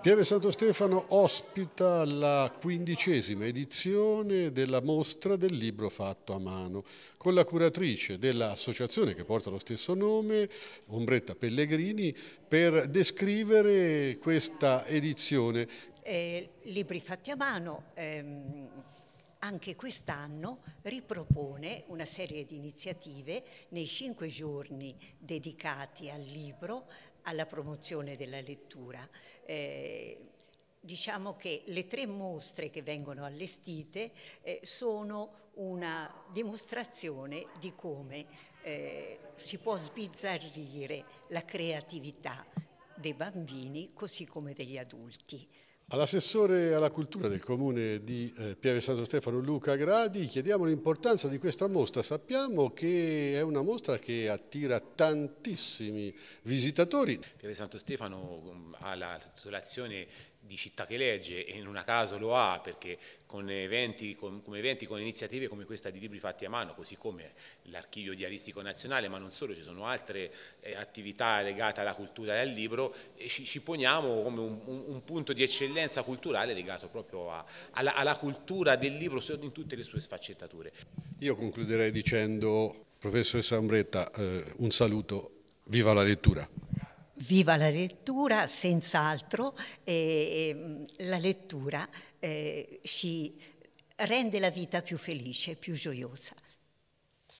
Pieve Santo Stefano ospita la quindicesima edizione della mostra del libro fatto a mano con la curatrice dell'associazione che porta lo stesso nome, Ombretta Pellegrini, per descrivere questa edizione. Eh, libri fatti a mano. Ehm anche quest'anno ripropone una serie di iniziative nei cinque giorni dedicati al libro alla promozione della lettura. Eh, diciamo che le tre mostre che vengono allestite eh, sono una dimostrazione di come eh, si può sbizzarrire la creatività dei bambini così come degli adulti. All'assessore alla cultura del comune di eh, Pieve Santo Stefano Luca Gradi chiediamo l'importanza di questa mostra. Sappiamo che è una mostra che attira tantissimi visitatori. Pieve Santo Stefano mm, ha la titolazione di città che legge e in a caso lo ha perché con eventi, con, come eventi, con iniziative come questa di libri fatti a mano, così come l'archivio diaristico nazionale, ma non solo, ci sono altre eh, attività legate alla cultura e al libro, e ci, ci poniamo come un, un, un punto di eccellenza eccellenza culturale legato proprio a, alla, alla cultura del libro in tutte le sue sfaccettature. Io concluderei dicendo, professore Sambretta, eh, un saluto, viva la lettura! Viva la lettura, senz'altro, e, mm, la lettura eh, ci rende la vita più felice, più gioiosa.